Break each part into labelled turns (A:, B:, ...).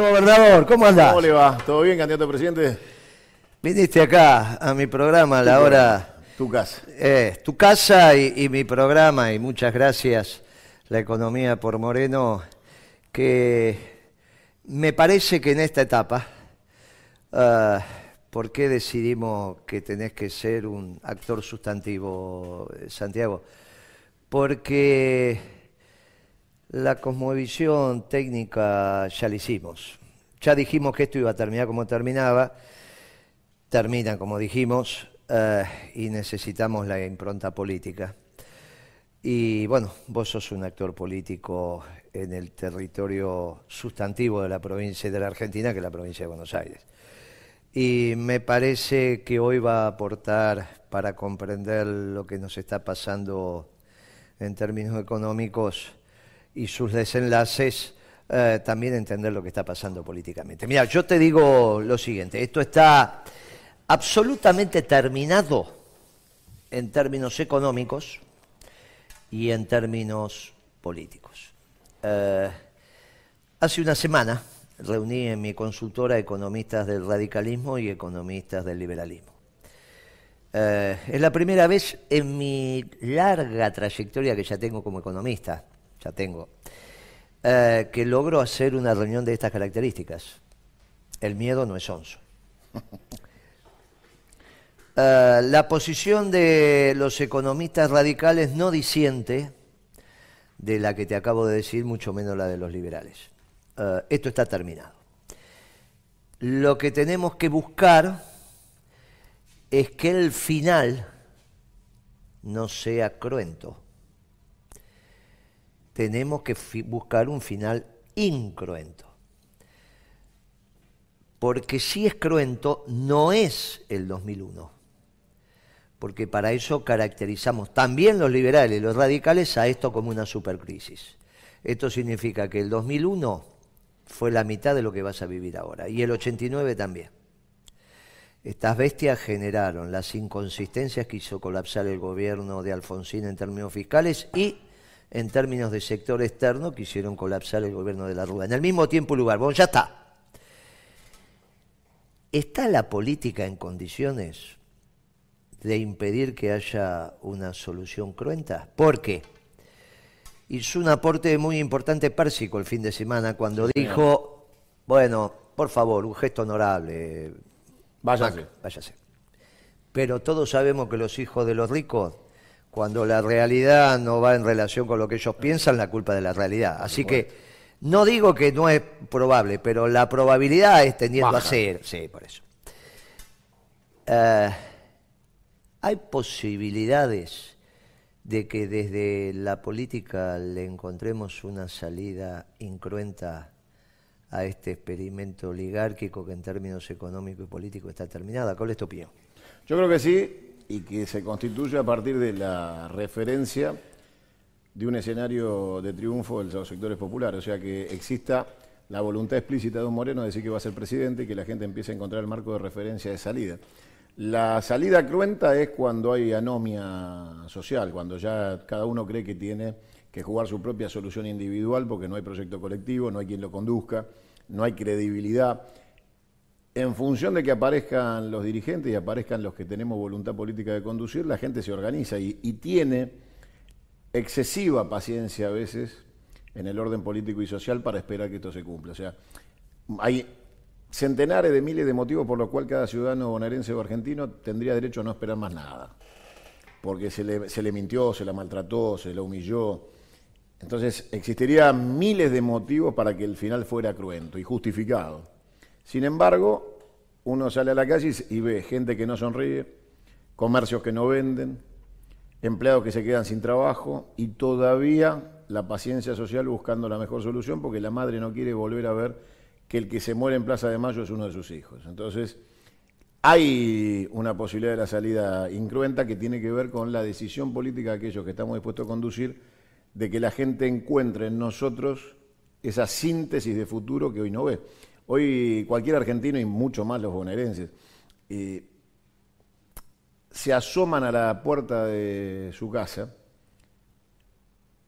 A: gobernador, ¿cómo anda? ¿Cómo le va? ¿Todo bien, candidato presidente? Viniste acá a mi programa a la hora. Tu casa. Eh, tu casa y, mi programa, y muchas gracias, La Economía por Moreno, que me parece que en esta etapa, ah, ¿por qué decidimos que tenés que ser un actor sustantivo, eh, Santiago? Porque la cosmovisión técnica ya la hicimos. Ya dijimos que esto iba a terminar como terminaba. Termina como dijimos eh, y necesitamos la impronta política. Y bueno, vos sos un actor político en el territorio sustantivo de la provincia de la Argentina, que es la provincia de Buenos Aires. Y me parece que hoy va a aportar para comprender lo que nos está pasando en términos económicos y sus desenlaces, eh, también entender lo que está pasando políticamente. Mira, yo te digo lo siguiente, esto está absolutamente terminado en términos económicos y en términos políticos. Eh, hace una semana reuní en mi consultora economistas del radicalismo y economistas del liberalismo. Eh, es la primera vez en mi larga trayectoria que ya tengo como economista ya tengo, eh, que logro hacer una reunión de estas características. El miedo no es onzo. Eh, la posición de los economistas radicales no disiente de la que te acabo de decir, mucho menos la de los liberales. Eh, esto está terminado. Lo que tenemos que buscar es que el final no sea cruento tenemos que buscar un final incruento. Porque si es cruento, no es el 2001. Porque para eso caracterizamos también los liberales, y los radicales, a esto como una supercrisis. Esto significa que el 2001 fue la mitad de lo que vas a vivir ahora. Y el 89 también. Estas bestias generaron las inconsistencias que hizo colapsar el gobierno de Alfonsín en términos fiscales y en términos de sector externo quisieron colapsar el gobierno de la Rúa. En el mismo tiempo y lugar. Bueno, ya está. ¿Está la política en condiciones de impedir que haya una solución cruenta? ¿Por qué? Hizo un aporte muy importante Pérsico el fin de semana cuando dijo, bueno, por favor, un gesto honorable. Váyase. váyase. Pero todos sabemos que los hijos de los ricos cuando la realidad no va en relación con lo que ellos piensan, la culpa de la realidad. Así que no digo que no es probable, pero la probabilidad es tendiendo a ser. Sí, por eso. Eh, hay posibilidades de que desde la política le encontremos una salida incruenta a este experimento oligárquico que en términos económicos y políticos está terminada. ¿Cuál es tu opinión? Yo creo que sí, y que se constituye a partir de la referencia
B: de un escenario de triunfo de los sectores populares, o sea que exista la voluntad explícita de un Moreno de decir que va a ser presidente y que la gente empiece a encontrar el marco de referencia de salida. La salida cruenta es cuando hay anomia social, cuando ya cada uno cree que tiene que jugar su propia solución individual porque no hay proyecto colectivo, no hay quien lo conduzca, no hay credibilidad en función de que aparezcan los dirigentes y aparezcan los que tenemos voluntad política de conducir, la gente se organiza y, tiene excesiva paciencia a veces en el orden político y social para esperar que esto se cumpla. O sea, hay centenares de miles de motivos por los cuales cada ciudadano bonaerense o argentino tendría derecho a no esperar más nada, porque se le, se le mintió, se la maltrató, se la humilló. Entonces, existirían miles de motivos para que el final fuera cruento y justificado. Sin embargo, uno sale a la calle y ve gente que no sonríe, comercios que no venden, empleados que se quedan sin trabajo y todavía la paciencia social buscando la mejor solución porque la madre no quiere volver a ver que el que se muere en Plaza de Mayo es uno de sus hijos. Entonces, hay una posibilidad de la salida incruenta que tiene que ver con la decisión política de aquellos que estamos dispuestos a conducir, de que la gente encuentre en nosotros esa síntesis de futuro que hoy no ve. Hoy cualquier argentino y mucho más los bonaerenses eh, se asoman a la puerta de su casa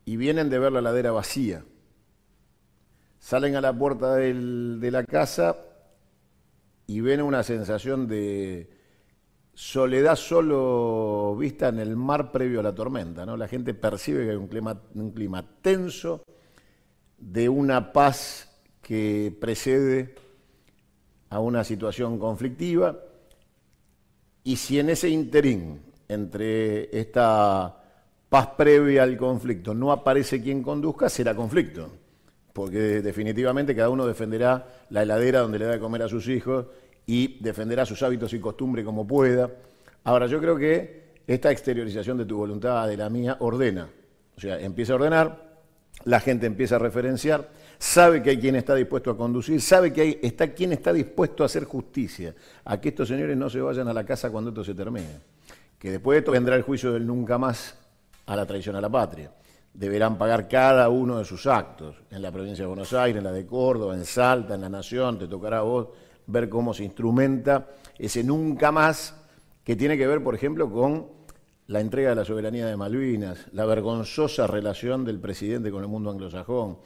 B: y vienen de ver la ladera vacía. Salen a la puerta de la casa y ven una sensación de soledad solo vista en el mar previo a la tormenta. ¿no? La gente percibe que hay un clima, un clima tenso, de una paz que precede a una situación conflictiva y si en ese interín entre esta paz previa al conflicto no aparece quien conduzca, será conflicto, porque definitivamente cada uno defenderá la heladera donde le da de comer a sus hijos y defenderá sus hábitos y costumbres como pueda. Ahora, yo creo que esta exteriorización de tu voluntad, de la mía, ordena, o sea, empieza a ordenar, la gente empieza a referenciar, sabe que hay quien está dispuesto a conducir, sabe que hay, está quien está dispuesto a hacer justicia, a que estos señores no se vayan a la casa cuando esto se termine. Que después de esto vendrá el juicio del nunca más a la traición a la patria. Deberán pagar cada uno de sus actos, en la provincia de Buenos Aires, en la de Córdoba, en Salta, en la Nación, te tocará a vos ver cómo se instrumenta ese nunca más que tiene que ver, por ejemplo, con la entrega de la soberanía de Malvinas, la vergonzosa relación del presidente con el mundo anglosajón,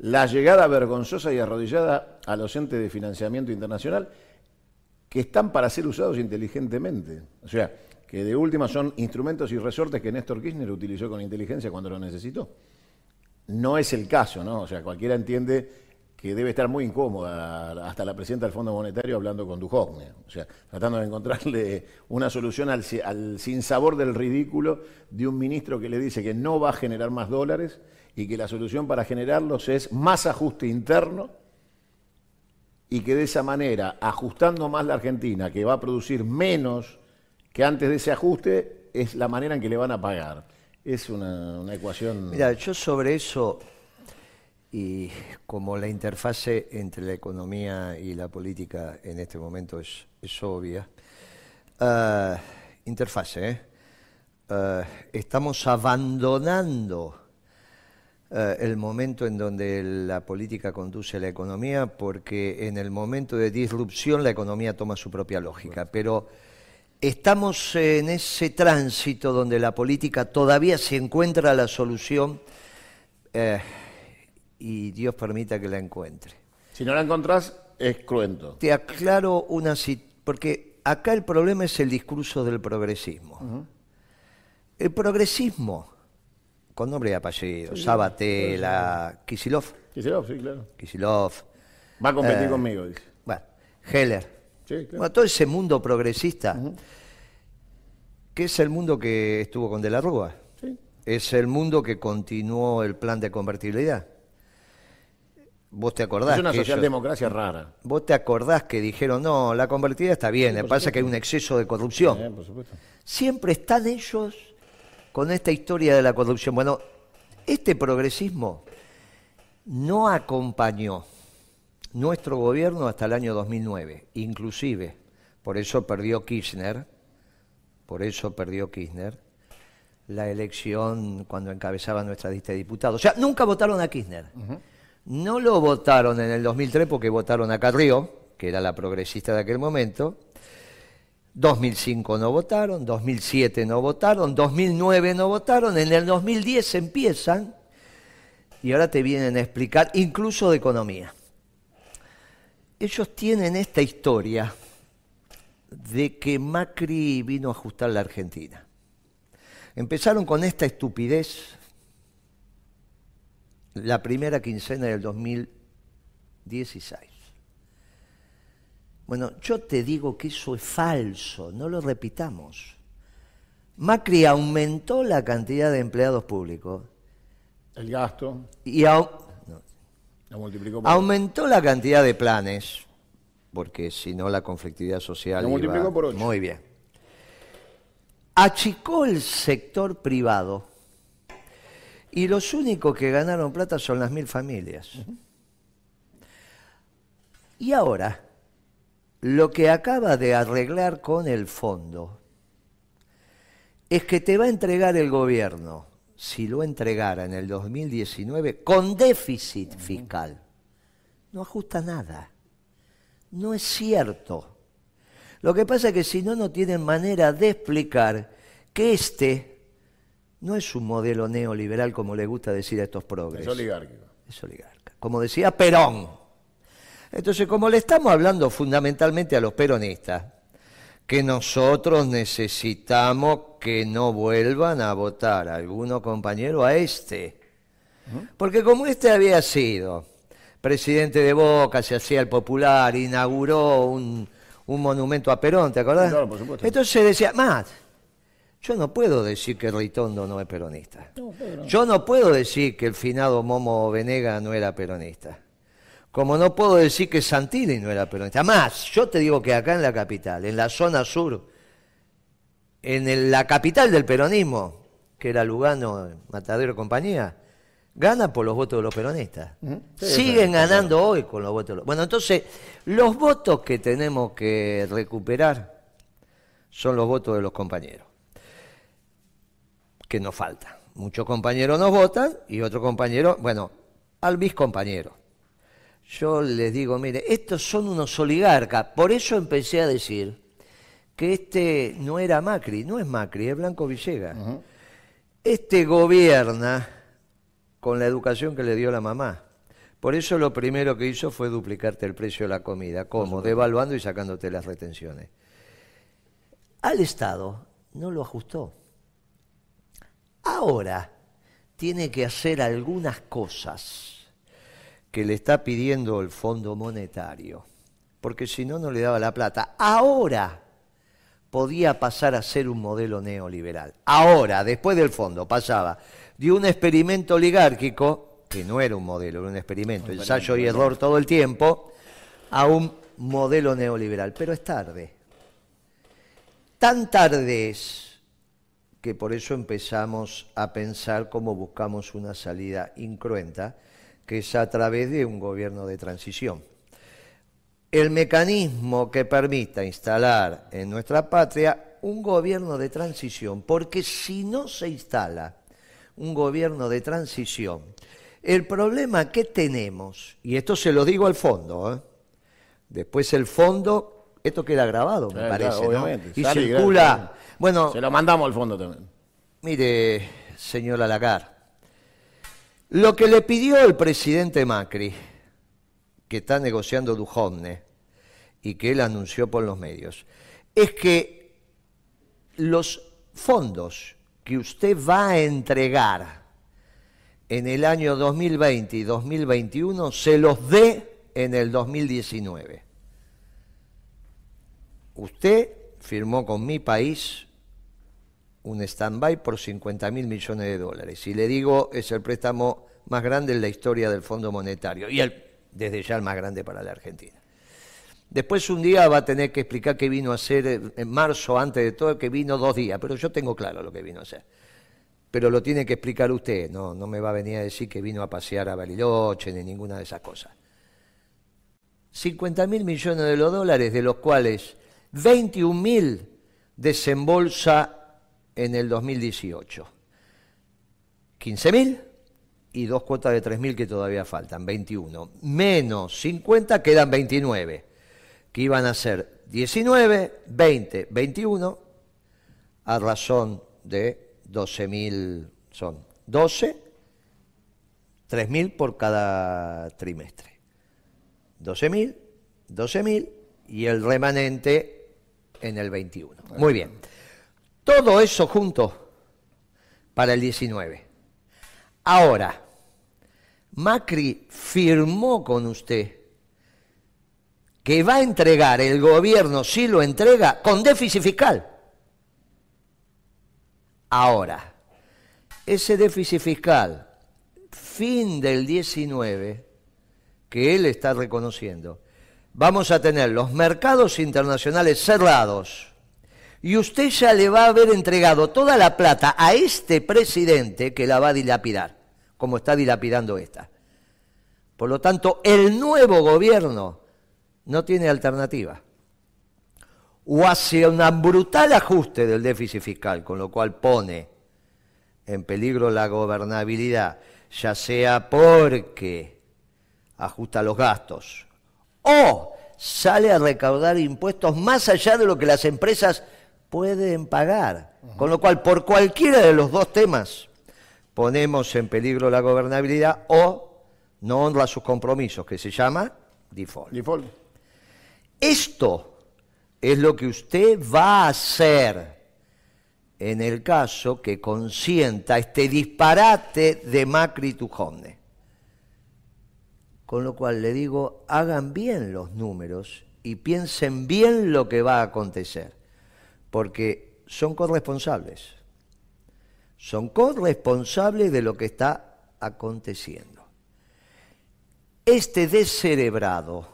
B: la llegada vergonzosa y arrodillada a los entes de financiamiento internacional que están para ser usados inteligentemente. O sea, que de última son instrumentos y resortes que Néstor Kirchner utilizó con inteligencia cuando lo necesitó. No es el caso, ¿no? O sea, cualquiera entiende que debe estar muy incómoda hasta la presidenta del Fondo Monetario hablando con Duhovne, o sea, tratando de encontrarle una solución al, sinsabor del ridículo de un ministro que le dice que no va a generar más dólares y que la solución para generarlos es más ajuste interno y que de esa manera, ajustando más la Argentina, que va a producir menos que antes de ese ajuste, es la manera en que le van a pagar. Es una, una ecuación...
A: Mira, yo sobre eso y como la interfase entre la economía y la política en este momento es, obvia, ah, interfase, ¿eh? ah, estamos abandonando ah, el momento en donde la política conduce la economía porque en el momento de disrupción la economía toma su propia lógica, pero estamos en ese tránsito donde la política todavía se encuentra la solución. Eh, y Dios permita que la encuentre. Si no la encontrás, es cruento. Te aclaro una porque acá el problema es el discurso del progresismo. El progresismo, con nombre y apellido, Sabatella, Kisilov. Kisilov, sí, claro. Kisilov. Va a competir eh, conmigo, dice. Bueno, Heller. Claro. todo ese mundo progresista, que es el mundo que estuvo con De la Rúa. Es el mundo que continuó el plan de convertibilidad Vos te acordás. Es una socialdemocracia rara. Vos te acordás que dijeron, no, la convertida está bien, le pasa que hay un exceso de corrupción. Siempre están ellos con esta historia de la corrupción. Bueno, este progresismo no acompañó nuestro gobierno hasta el año 2009, inclusive, por eso perdió Kirchner, por eso perdió Kirchner la elección cuando encabezaba nuestra lista de diputados. O sea, nunca votaron a Kirchner. No lo votaron en el 2003 porque votaron a carrillo que era la progresista de aquel momento. 2005 no votaron, 2007 no votaron, 2009 no votaron, en el 2010 empiezan y ahora te vienen a explicar incluso de economía. Ellos tienen esta historia de que Macri vino a ajustar la Argentina. Empezaron con esta estupidez la primera quincena del 2016. Bueno, yo te digo que eso es falso, no lo repitamos. Macri aumentó la cantidad de empleados públicos.
B: El gasto. Y aumentó
A: la cantidad de planes, porque si no la conflictividad social. Lo multiplicó por Muy bien. Achicó el sector privado y los únicos que ganaron plata son las mil familias. Y ahora, lo que acaba de arreglar con el fondo es que te va a entregar el gobierno, si lo entregara en el 2019, con déficit fiscal. No ajusta nada. No es cierto. Lo que pasa es que si no, no tienen manera de explicar que este no es un modelo neoliberal como le gusta decir a estos progresistas. Es oligárquico. Es oligarca. Como decía Perón. Entonces, como le estamos hablando fundamentalmente a los peronistas, que nosotros necesitamos que no vuelvan a votar a alguno compañero a este. Porque como este había sido presidente de Boca, se hacía el popular, inauguró un, monumento a Perón, ¿te acordás? Claro, por supuesto. Entonces decía, más, yo no puedo decir que Ritondo no es peronista. Yo no puedo decir que el finado Momo Venega no era peronista. Como no puedo decir que Santini no era peronista. Más, yo te digo que acá en la capital, en la zona sur, en la capital del peronismo, que era Lugano, Matadero y compañía, gana por los votos de los peronistas. Siguen ganando hoy con los votos de los... Bueno, entonces, los votos que tenemos que recuperar son los votos de los compañeros que nos falta. Muchos compañeros nos votan y otro compañero, bueno, al mis compañeros. Yo les digo, mire, estos son unos oligarcas. Por eso empecé a decir que este no era Macri, no es Macri, es Blanco Villegas. Este gobierna con la educación que le dio la mamá. Por eso lo primero que hizo fue duplicarte el precio de la comida. ¿Cómo? Devaluando y sacándote las retenciones. Al Estado no lo ajustó. Ahora tiene que hacer algunas cosas que le está pidiendo el Fondo Monetario, porque si no, no le daba la plata. Ahora podía pasar a ser un modelo neoliberal. Ahora, después del fondo, pasaba de un experimento oligárquico, que no era un modelo, era un experimento, ensayo y error todo el tiempo, a un modelo neoliberal. Pero es tarde. Tan tarde es que por eso empezamos a pensar cómo buscamos una salida incruenta, que es a través de un gobierno de transición. El mecanismo que permita instalar en nuestra patria un gobierno de transición, porque si no se instala un gobierno de transición, el problema que tenemos, y esto se lo digo al fondo, ¿eh? después el fondo, esto queda grabado, me eh, parece, y circula bueno. Se lo mandamos al fondo también. Mire, señor Alagar. Lo que le pidió el presidente Macri, que está negociando Dujovne y que él anunció por los medios, es que los fondos que usted va a entregar en el año 2020 y 2021 se los dé en el 2019. Usted firmó con mi país un stand-by por 50 mil millones de dólares. Si le digo, es el préstamo más grande en la historia del Fondo Monetario y el, desde ya el más grande para la Argentina. Después un día va a tener que explicar qué vino a hacer en marzo, antes de todo, que vino dos días, pero yo tengo claro lo que vino a hacer. Pero lo tiene que explicar usted, no, no me va a venir a decir que vino a pasear a Bariloche ni ninguna de esas cosas. 50 mil millones de los dólares, de los cuales 21 mil desembolsa en el 2018. 15.000 y dos cuotas de 3.000 que todavía faltan, 21. Menos 50 quedan 29, que iban a ser 19, 20, 21, a razón de 12.000, son 12, 3.000 por cada trimestre. 12.000, 12.000 y el remanente en el 21. Muy bien. Todo eso junto para el 19. Ahora, Macri firmó con usted que va a entregar el gobierno, si lo entrega, con déficit fiscal. Ahora, ese déficit fiscal, fin del 19, que él está reconociendo, vamos a tener los mercados internacionales cerrados y usted ya le va a haber entregado toda la plata a este presidente que la va a dilapidar, como está dilapidando esta. Por lo tanto, el nuevo gobierno no tiene alternativa. O hace un brutal ajuste del déficit fiscal, con lo cual pone en peligro la gobernabilidad, ya sea porque ajusta los gastos o sale a recaudar impuestos más allá de lo que las empresas pueden pagar. Con lo cual, por cualquiera de los dos temas, ponemos en peligro la gobernabilidad o no honra sus compromisos, que se llama default. Esto es lo que usted va a hacer en el caso que consienta este disparate de Macri Tujone. Con lo cual le digo, hagan bien los números y piensen bien lo que va a acontecer porque son corresponsables. Son corresponsables de lo que está aconteciendo. Este descerebrado,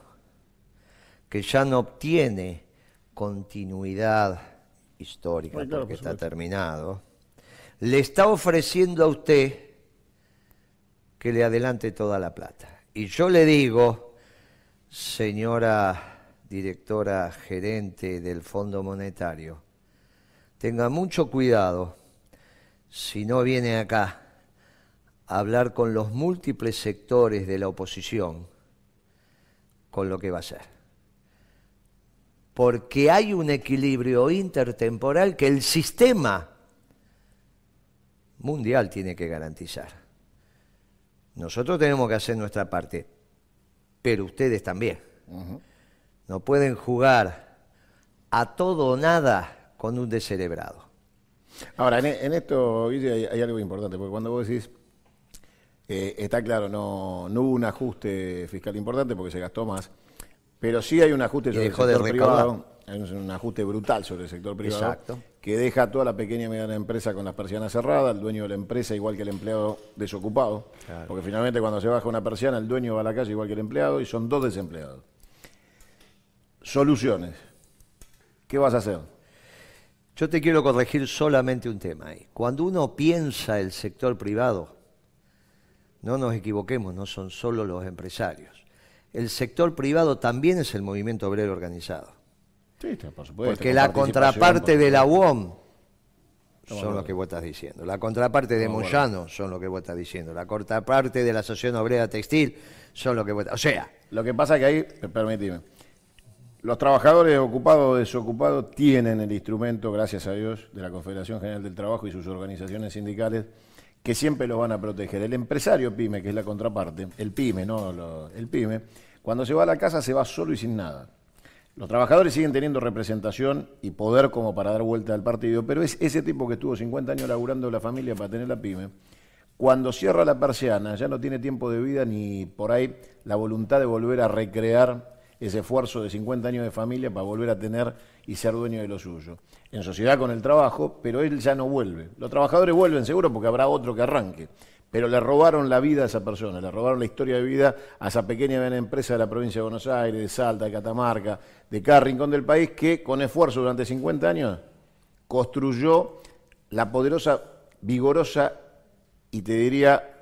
A: que ya no obtiene continuidad histórica pues porque está terminado, le está ofreciendo a usted que le adelante toda la plata. Y yo le digo, señora directora gerente del Fondo Monetario, tenga mucho cuidado si no viene acá a hablar con los múltiples sectores de la oposición con lo que va a ser. Porque hay un equilibrio intertemporal que el sistema mundial tiene que garantizar. Nosotros tenemos que hacer nuestra parte, pero ustedes también. No pueden jugar a todo o nada con un descerebrado. Ahora, en, e, esto, hay, algo importante, porque cuando vos decís,
B: eh, está claro, no, no hubo un ajuste fiscal importante porque se gastó más, pero sí hay un ajuste sobre el sector privado, hay un, ajuste brutal sobre el sector privado, que deja a toda la pequeña y mediana empresa con las persianas cerradas, el dueño de la empresa igual que el empleado desocupado, porque finalmente cuando se baja una persiana, el dueño va a la calle igual que el empleado y son dos desempleados
A: soluciones. ¿Qué vas a hacer? Yo te quiero corregir solamente un tema ahí. Cuando uno piensa el sector privado, no nos equivoquemos, no son solo los empresarios. El sector privado también es el movimiento obrero organizado. Sí, por supuesto. Porque la contraparte de la UOM son lo que vos estás diciendo. La contraparte de Moyano son lo que vos estás diciendo. La contraparte de la Asociación Obrera Textil son lo que vos estás... O sea... Lo que pasa es que ahí,
B: permíteme, los trabajadores ocupados o desocupados tienen el instrumento, gracias a Dios, de la Confederación General del Trabajo y sus organizaciones sindicales que siempre los van a proteger. El empresario pyme, que es la contraparte, el pyme, no el pyme, cuando se va a la casa se va solo y sin nada. Los trabajadores siguen teniendo representación y poder como para dar vuelta al partido, pero es ese tipo que estuvo 50 años laburando la familia para tener la pyme, cuando cierra la persiana ya no tiene tiempo de vida ni por ahí la voluntad de volver a recrear ese esfuerzo de 50 años de familia para volver a tener y ser dueño de lo suyo. En sociedad con el trabajo, pero él ya no vuelve. Los trabajadores vuelven seguro porque habrá otro que arranque, pero le robaron la vida a esa persona, le robaron la historia de vida a esa pequeña empresa de la provincia de Buenos Aires, de Salta, de Catamarca, de cada rincón del país, que con esfuerzo durante 50 años construyó la poderosa, vigorosa y te diría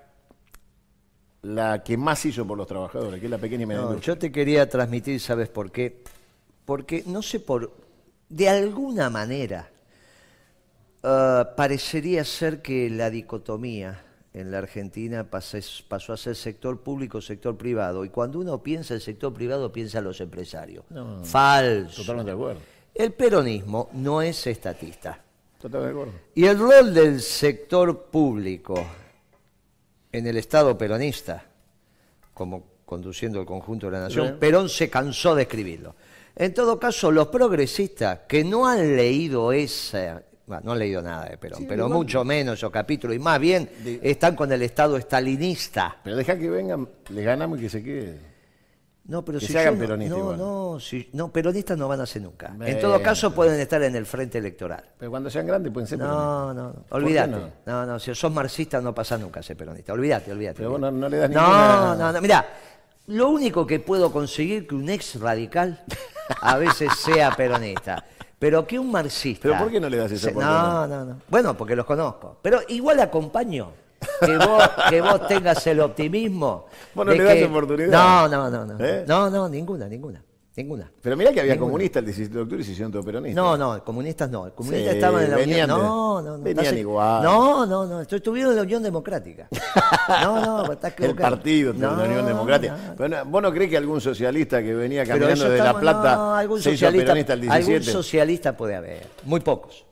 A: la que más hizo por los trabajadores, que es la pequeña y mediana Yo te quería transmitir, ¿sabes por qué? Porque, no sé por. De alguna manera, ah, parecería ser que la dicotomía en la Argentina pasó a ser sector público, sector privado. Y cuando uno piensa el sector privado, piensa en los empresarios. No, Falso. Totalmente de acuerdo. El peronismo no es estatista. Totalmente de acuerdo. Y el rol del sector público en el Estado peronista, como conduciendo el conjunto de la nación, Perón se cansó de escribirlo. En todo caso, los progresistas que no han leído esa, bueno, no han leído nada de Perón, pero mucho menos esos capítulos, y más bien están con el Estado estalinista. Pero deja que vengan, les ganamos y que se quede. No, pero que si se hagan peronistas. No, igual. no, no, peronistas no van a ser nunca. En todo caso, pueden estar en el frente electoral. Pero cuando sean grandes pueden ser peronistas. No, no, olvídate. No? no? no, si sos marxista no pasa nunca a ser peronista. Olvídate, olvídate. Pero vos no, le das ninguna... No, no, no. Mirá, lo único que puedo conseguir que un ex radical a veces sea peronista. Pero que un marxista. ¿Pero por qué no le das esa oportunidad? No, no, no. Bueno, porque los conozco. Pero igual acompaño que vos, que vos tengas el optimismo. Vos no le das oportunidad. No, no, no, ¿Eh? no. No, ninguna, ninguna. Ninguna. Pero mirá que había comunistas
B: el 17 de octubre y se hicieron todos peronistas. No, no, comunistas no. Comunistas estaban en la Unión. No, no, no. Venían igual.
A: No, no, no. Estuvieron en la Unión Democrática.
B: No, no, estás El partido en la Unión Democrática. Pero, ¿Vos no crees que algún socialista que venía caminando de La Plata no, algún se hizo peronista el 17? Algún
A: socialista puede haber. Muy pocos.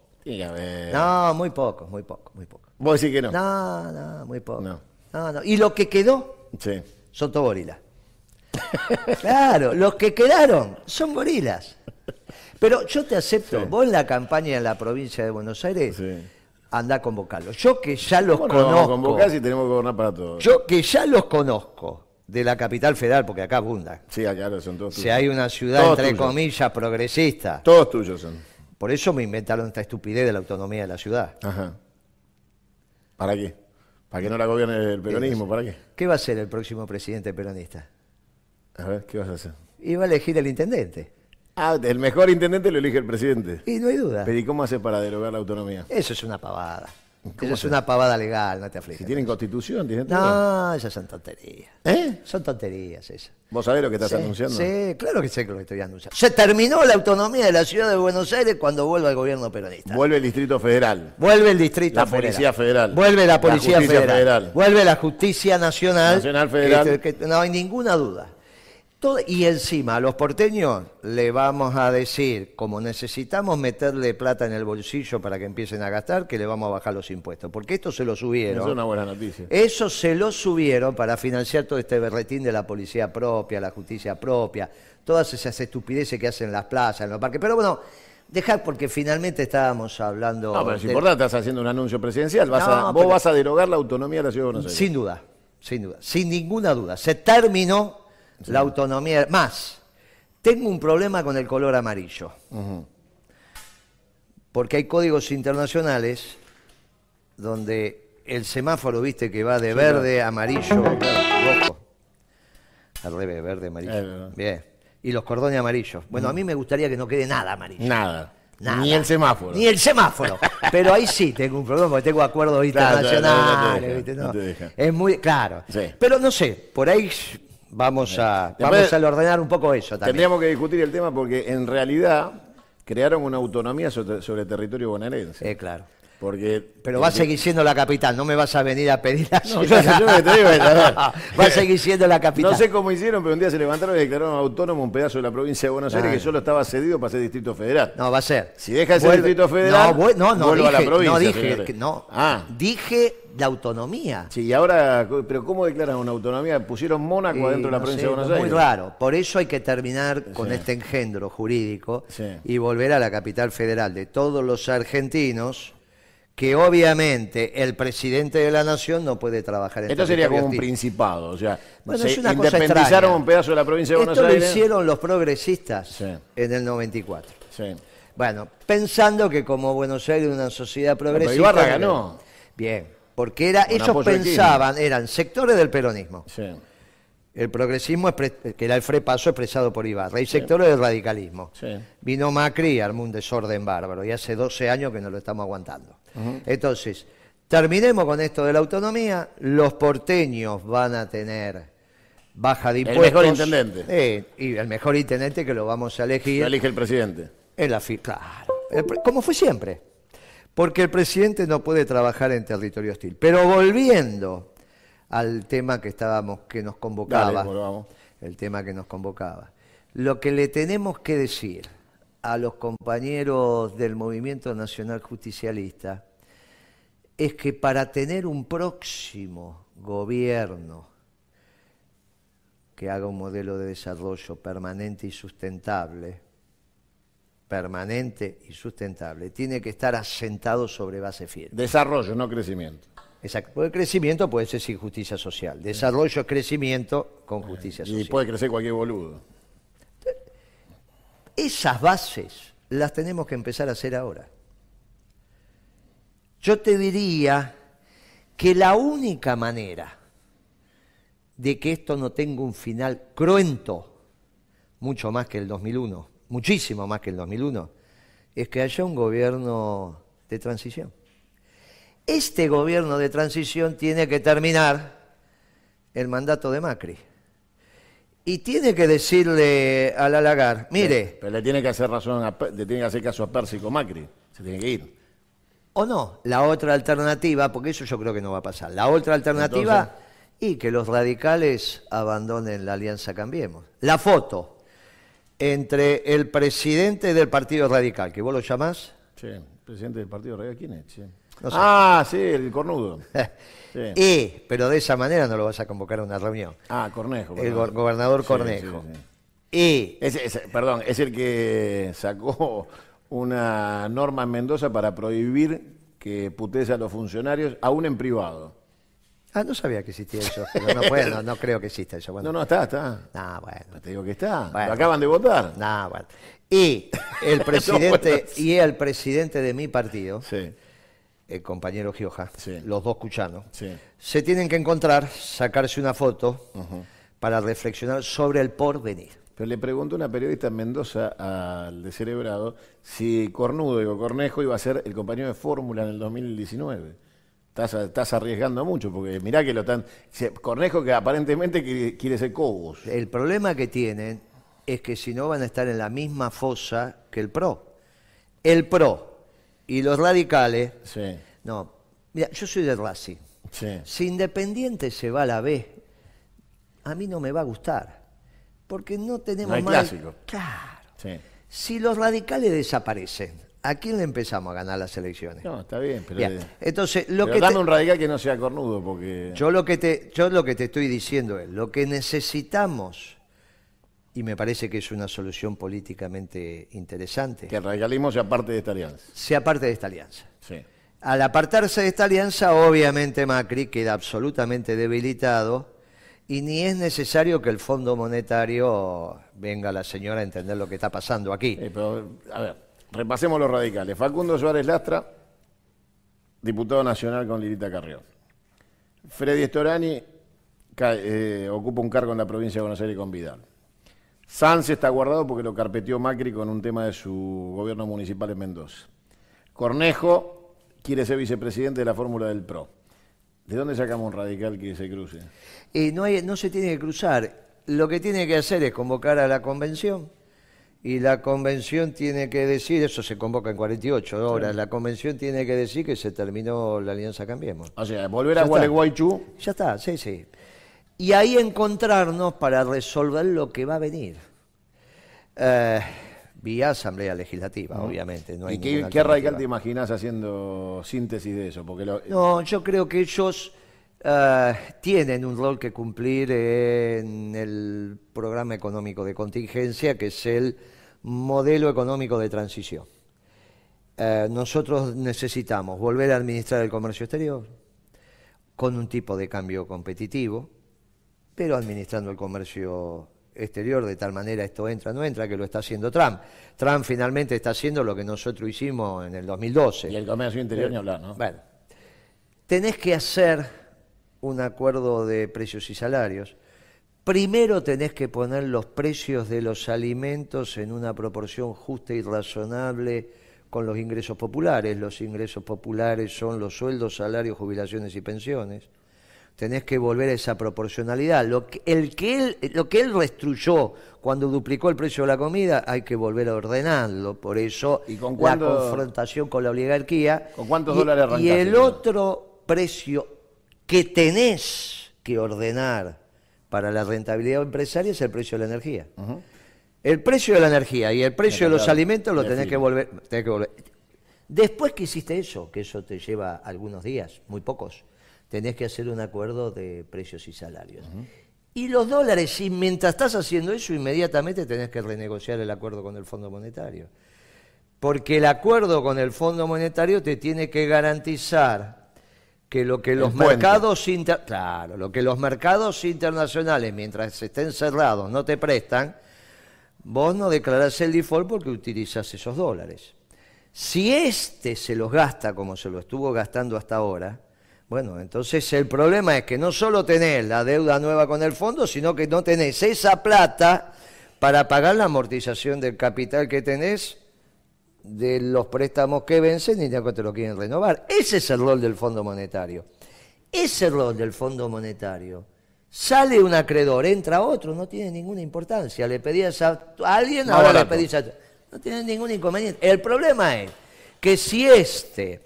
A: No, muy pocos, muy pocos, muy pocos. Vos decís que no. No, no, muy poco. No. No, no. Y lo que quedó sí. son todos gorilas. claro, los que quedaron son gorilas. Pero yo te acepto, vos en la campaña en la provincia de Buenos Aires, anda andá a convocarlos. Yo que ya los conozco. No, y tenemos que gobernar para todos. Yo que ya los conozco de la capital federal, porque acá abunda. Sí, claro, son todos tuyos. Si hay una ciudad, entre comillas, progresista. Todos tuyos son. Por eso me inventaron esta estupidez de la autonomía de la ciudad. Ajá. ¿Para qué?
B: ¿Para que no la gobierne el peronismo? ¿Para qué?
A: ¿Qué va a ser el próximo presidente peronista? A
B: ver, ¿qué vas a hacer?
A: Iba a elegir el intendente.
B: Ah, el mejor intendente lo elige el presidente. Y no hay duda. Pero ¿y cómo hace para derogar la autonomía? Eso es una pavada. Eso es una pavada legal, no te aflijas. Si tienen constitución, tienen No,
A: esas son tonterías. ¿Eh? Son tonterías esas. ¿Vos sabés lo que estás anunciando? Sí, claro que sé lo que estoy anunciando. Se terminó la autonomía de la ciudad de Buenos Aires cuando vuelva el gobierno peronista. Vuelve el Distrito Federal. Vuelve el Distrito Federal. La Policía Federal. Vuelve la Policía federal. Vuelve la Justicia Nacional. Nacional Federal. Este, no hay ninguna duda y encima a los porteños le vamos a decir, como necesitamos meterle plata en el bolsillo para que empiecen a gastar, que le vamos a bajar los impuestos. Porque esto se lo subieron. Es una
B: buena noticia.
A: Eso se lo subieron para financiar todo este berretín de la policía propia, la justicia propia, todas esas estupideces que hacen las plazas, en los parques. Pero bueno, dejad porque finalmente estábamos hablando. No, pero es importante,
B: estás haciendo un anuncio presidencial. Vas a, vos vas a
A: derogar la autonomía de la ciudad de Buenos Aires. Sin duda, sin duda, sin ninguna duda. Se terminó la autonomía. Más, tengo un problema con el color amarillo. Porque hay códigos internacionales donde el semáforo, viste, que va de verde, amarillo, rojo. Al revés, verde, amarillo. Eh, Bien. Y los cordones amarillos. Bueno, a mm. mí me gustaría que no quede nada amarillo. Nada. Ni el semáforo. Ni el semáforo. Pero ahí sí tengo un problema, porque tengo acuerdos internacionales. Es muy. Claro. Pero no sé, por ahí Vamos eh, a, vamos a ordenar un poco eso también. Tendríamos
B: que discutir el tema porque en realidad crearon una autonomía sobre, territorio bonaerense.
A: Eh, claro pero va a seguir siendo la capital, no me vas a venir a pedir la no, yo, te digo, Va a seguir siendo la capital. No sé
B: cómo hicieron, pero un día se levantaron y declararon autónomo un pedazo de la provincia de Buenos Aires que solo estaba cedido para ser distrito federal. No, va a ser. Si deja de ser distrito federal, no, a la provincia. No dije,
A: ah. dije la autonomía. Sí, y ahora, pero ¿cómo declaran una autonomía? Pusieron Mónaco adentro de la provincia de Buenos Aires. Muy raro. Por eso hay que terminar con este engendro jurídico y volver a la capital federal de todos los argentinos que obviamente el presidente de la nación no puede trabajar en Esto sería como un principado, o sea, se independizaron un pedazo de la provincia de Buenos Aires. lo hicieron los progresistas en el 94. Bueno, pensando que como Buenos Aires es una sociedad progresista... Pero Ibarra ganó. Bien, porque era, ellos pensaban, eran sectores del peronismo. El progresismo, que era el frepaso expresado por Ibarra, y sectores del radicalismo. Vino Macri al armó un desorden bárbaro, y hace 12 años que no lo estamos aguantando. Entonces, terminemos con esto de la autonomía, los porteños van a tener baja de impuestos. El mejor intendente. Eh, y el mejor intendente que lo vamos a elegir. elige el presidente. la claro. Como fue siempre. Porque el presidente no puede trabajar en territorio hostil. Pero volviendo al tema que estábamos, que nos convocaba. el tema que nos convocaba. Lo que le tenemos que decir a los compañeros del movimiento nacional justicialista es que para tener un próximo gobierno que haga un modelo de desarrollo permanente y sustentable, permanente y sustentable, tiene que estar asentado sobre base fiel. Desarrollo, no crecimiento. Exacto. Porque crecimiento puede ser sin justicia social. Desarrollo es crecimiento con justicia social. Y puede crecer cualquier boludo. Esas bases las tenemos que empezar a hacer ahora. Yo te diría que la única manera de que esto no tenga un final cruento, mucho más que el 2001, muchísimo más que el 2001, es que haya un gobierno de transición. Este gobierno de transición tiene que terminar el mandato de Macri y tiene que decirle al halagar, mire. Pero, le tiene que hacer razón, le tiene que hacer caso a Pérsico Macri, se tiene que ir. O no, la otra alternativa, porque eso yo creo que no va a pasar. La otra alternativa y que los radicales abandonen la alianza Cambiemos. La foto entre el presidente del Partido Radical, que vos lo llamás.
B: Sí, presidente del Partido Radical, ¿quién es? Ah, sí, el
A: cornudo. Y, e, pero de esa manera no lo vas a convocar a una reunión. Ah, Cornejo. El gobernador Cornejo. y.
B: E. perdón, es el que sacó una norma en Mendoza para prohibir que putese a los funcionarios, aún en privado.
A: Ah, no sabía que existía eso. no, bueno, no, creo que exista eso. no, no, está, está. No, bueno. Te digo que está. acaban de votar. No, bueno. Y el presidente, y el presidente de mi partido. Sí el compañero Gioja, los dos cuchanos, se tienen que encontrar, sacarse una foto para reflexionar sobre el porvenir. Pero le preguntó una
B: periodista en Mendoza al de Cerebrado si Cornudo o Cornejo iba a ser el compañero de fórmula en el 2019. Estás, arriesgando mucho, porque mirá que lo están...
A: Cornejo que aparentemente quiere, quiere ser Cobos. El problema que tienen es que si no van a estar en la misma fosa que el PRO. El PRO y los radicales. Sí. No, mira, yo soy de Racing. Sí. Si Independiente se va a la B, a mí no me va a gustar. Porque no tenemos no más. Clásico. Claro. Sí. Si los radicales desaparecen, ¿a quién le empezamos a ganar las elecciones? No, está bien, pero. Entonces, lo que. Dame un
B: radical que no sea cornudo, porque.
A: Yo lo, que te, yo lo que te estoy diciendo es: lo que necesitamos y me parece que es una solución políticamente interesante. Que el radicalismo sea parte de esta alianza. Sea parte de esta alianza. Al apartarse de esta alianza, obviamente Macri queda absolutamente debilitado y ni es necesario que el Fondo Monetario venga a la señora a entender lo que está pasando aquí. Eh, a ver, repasemos los radicales. Facundo Suárez Lastra,
B: diputado nacional con Lirita Carrión. Freddy Storani eh, ocupa un cargo en la provincia de Buenos Aires con Vidal. Sanz está guardado porque lo carpeteó Macri con un tema de su gobierno municipal en Mendoza. Cornejo quiere ser vicepresidente de la fórmula del PRO. ¿De dónde sacamos un radical que se cruce?
A: Eh, no, se tiene que cruzar. Lo que tiene que hacer es convocar a la convención y la convención tiene que decir, eso se convoca en 48 horas, la convención tiene que decir que se terminó la alianza Cambiemos. O sea, volver a Gualeguaychú. Ya está, sí, sí y ahí encontrarnos para resolver lo que va a venir. Eh, vía Asamblea Legislativa, obviamente. ¿Y qué, radical te imaginas haciendo síntesis de eso? No, yo creo que ellos eh, tienen un rol que cumplir en el programa económico de contingencia, que es el modelo económico de transición. Eh, nosotros necesitamos volver a administrar el comercio exterior con un tipo de cambio competitivo, pero administrando el comercio exterior, de tal manera esto entra, no entra, que lo está haciendo Trump. Trump finalmente está haciendo lo que nosotros hicimos en el 2012. Y el comercio interior ni eh, hablar, ¿no? Bueno, tenés que hacer un acuerdo de precios y salarios. Primero tenés que poner los precios de los alimentos en una proporción justa y razonable con los ingresos populares. Los ingresos populares son los sueldos, salarios, jubilaciones y pensiones tenés que volver a esa proporcionalidad. Lo que, el que él, lo que él restruyó cuando duplicó el precio de la comida, hay que volver a ordenarlo. Por eso con la confrontación con la oligarquía. ¿Con cuántos y, dólares Y el otro precio que tenés que ordenar para la rentabilidad empresaria es el precio de la energía. El precio de la energía y el precio de los alimentos lo tenés que, volver, tenés que volver. Después que hiciste eso, que eso te lleva algunos días, muy pocos, tenés que hacer un acuerdo de precios y salarios. Y los dólares, mientras estás haciendo eso, inmediatamente tenés que renegociar el acuerdo con el Fondo Monetario. Porque el acuerdo con el Fondo Monetario te tiene que garantizar que lo que los mercados claro, lo que los mercados internacionales mientras estén cerrados no te prestan, vos no declarás el default porque utilizas esos dólares. Si este se los gasta como se lo estuvo gastando hasta ahora, bueno, entonces el problema es que no solo tenés la deuda nueva con el fondo, sino que no tenés esa plata para pagar la amortización del capital que tenés de los préstamos que vencen y tampoco te lo quieren renovar. Ese es el rol del Fondo Monetario. Ese rol del Fondo Monetario. Sale un acreedor, entra otro, no tiene ninguna importancia. Le pedías a, alguien, ahora le pedís a No tiene ningún inconveniente. El problema es que si este